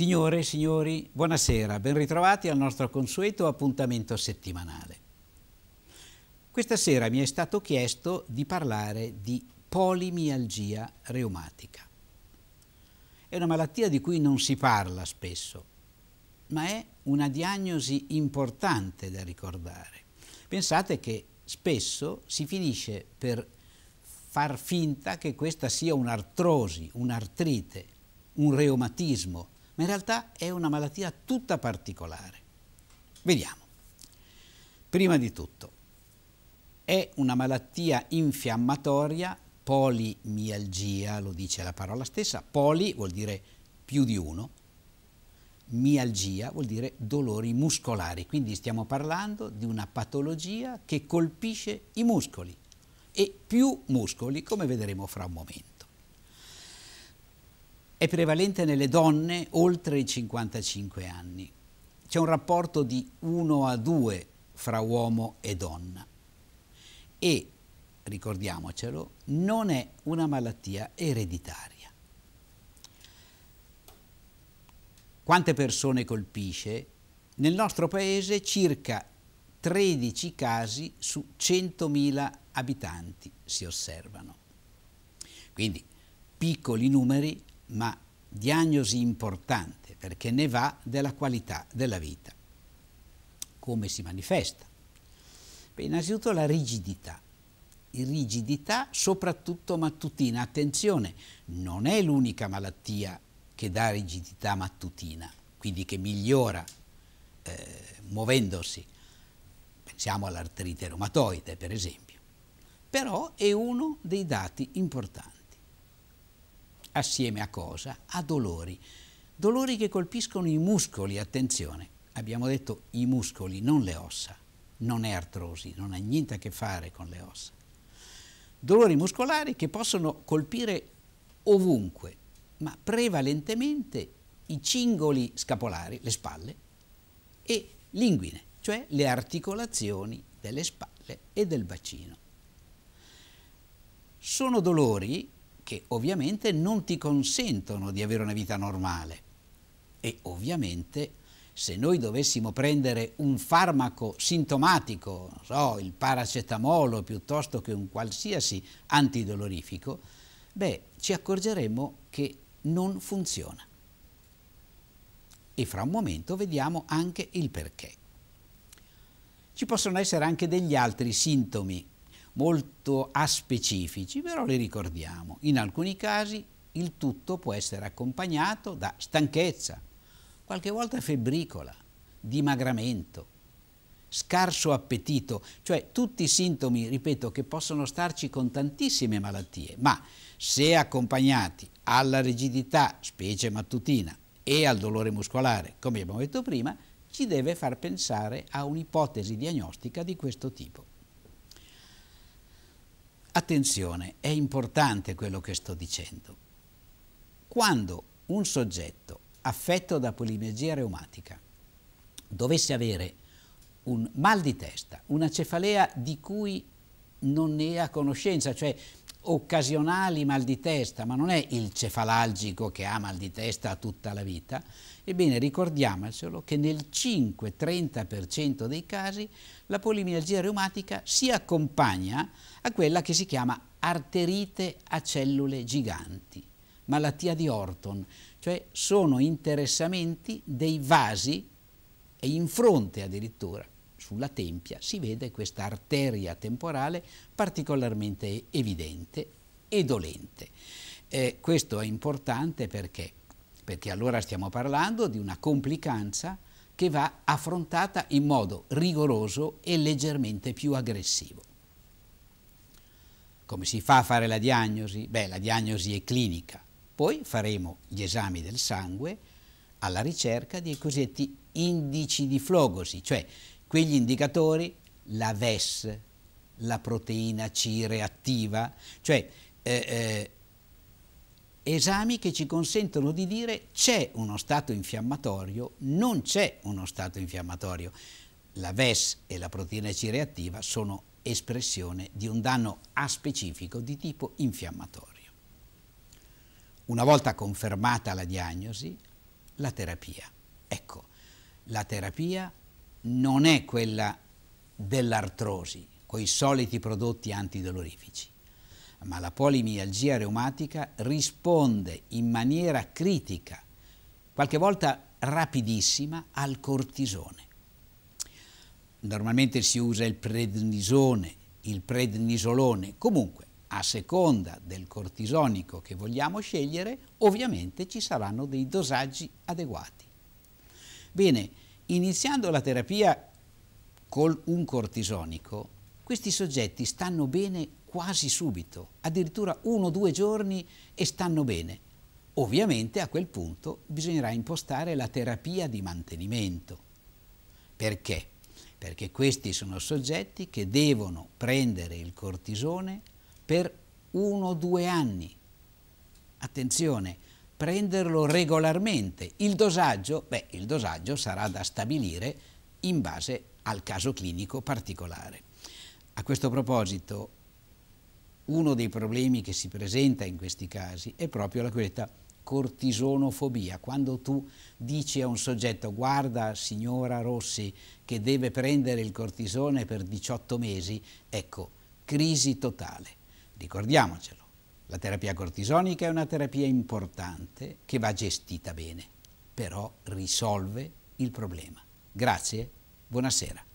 Signore e signori, buonasera, ben ritrovati al nostro consueto appuntamento settimanale. Questa sera mi è stato chiesto di parlare di polimialgia reumatica. È una malattia di cui non si parla spesso, ma è una diagnosi importante da ricordare. Pensate che spesso si finisce per far finta che questa sia un'artrosi, un'artrite, un reumatismo, ma in realtà è una malattia tutta particolare. Vediamo. Prima di tutto, è una malattia infiammatoria, polimialgia, lo dice la parola stessa, poli vuol dire più di uno, mialgia vuol dire dolori muscolari, quindi stiamo parlando di una patologia che colpisce i muscoli e più muscoli, come vedremo fra un momento è prevalente nelle donne oltre i 55 anni. C'è un rapporto di 1 a 2 fra uomo e donna. E, ricordiamocelo, non è una malattia ereditaria. Quante persone colpisce? Nel nostro paese circa 13 casi su 100.000 abitanti si osservano. Quindi piccoli numeri ma diagnosi importante perché ne va della qualità della vita. Come si manifesta? Beh, innanzitutto la rigidità. Rigidità soprattutto mattutina. Attenzione, non è l'unica malattia che dà rigidità mattutina, quindi che migliora eh, muovendosi. Pensiamo all'arterite reumatoide, per esempio. Però è uno dei dati importanti. Assieme a cosa? A dolori. Dolori che colpiscono i muscoli, attenzione. Abbiamo detto i muscoli, non le ossa. Non è artrosi, non ha niente a che fare con le ossa. Dolori muscolari che possono colpire ovunque, ma prevalentemente i cingoli scapolari, le spalle, e l'inguine, cioè le articolazioni delle spalle e del bacino. Sono dolori che ovviamente non ti consentono di avere una vita normale. E ovviamente se noi dovessimo prendere un farmaco sintomatico, so, il paracetamolo piuttosto che un qualsiasi antidolorifico, beh, ci accorgeremmo che non funziona. E fra un momento vediamo anche il perché. Ci possono essere anche degli altri sintomi molto aspecifici, però li ricordiamo. In alcuni casi il tutto può essere accompagnato da stanchezza, qualche volta febbricola, dimagramento, scarso appetito, cioè tutti sintomi, ripeto, che possono starci con tantissime malattie, ma se accompagnati alla rigidità, specie mattutina, e al dolore muscolare, come abbiamo detto prima, ci deve far pensare a un'ipotesi diagnostica di questo tipo. Attenzione, è importante quello che sto dicendo. Quando un soggetto affetto da polimegia reumatica dovesse avere un mal di testa, una cefalea di cui non ne ha conoscenza, cioè occasionali mal di testa, ma non è il cefalalgico che ha mal di testa tutta la vita, ebbene ricordiamocelo che nel 5-30% dei casi la polimialgia reumatica si accompagna a quella che si chiama arterite a cellule giganti, malattia di Orton, cioè sono interessamenti dei vasi e in fronte addirittura sulla tempia si vede questa arteria temporale particolarmente evidente e dolente. Eh, questo è importante perché? Perché allora stiamo parlando di una complicanza che va affrontata in modo rigoroso e leggermente più aggressivo. Come si fa a fare la diagnosi? Beh, la diagnosi è clinica. Poi faremo gli esami del sangue alla ricerca dei cosiddetti indici di flogosi, cioè Quegli indicatori, la VES, la proteina C reattiva, cioè eh, eh, esami che ci consentono di dire c'è uno stato infiammatorio, non c'è uno stato infiammatorio. La VES e la proteina C reattiva sono espressione di un danno aspecifico di tipo infiammatorio. Una volta confermata la diagnosi, la terapia. Ecco, la terapia non è quella dell'artrosi, coi soliti prodotti antidolorifici, ma la polimialgia reumatica risponde in maniera critica, qualche volta rapidissima, al cortisone. Normalmente si usa il prednisone, il prednisolone, comunque a seconda del cortisonico che vogliamo scegliere, ovviamente ci saranno dei dosaggi adeguati. Bene, iniziando la terapia con un cortisonico, questi soggetti stanno bene quasi subito, addirittura uno o due giorni e stanno bene. Ovviamente a quel punto bisognerà impostare la terapia di mantenimento. Perché? Perché questi sono soggetti che devono prendere il cortisone per uno o due anni. Attenzione, prenderlo regolarmente. Il dosaggio? Beh, il dosaggio sarà da stabilire in base al caso clinico particolare. A questo proposito, uno dei problemi che si presenta in questi casi è proprio la cosiddetta cortisonofobia, quando tu dici a un soggetto guarda signora Rossi che deve prendere il cortisone per 18 mesi, ecco, crisi totale, ricordiamocelo. La terapia cortisonica è una terapia importante che va gestita bene, però risolve il problema. Grazie, buonasera.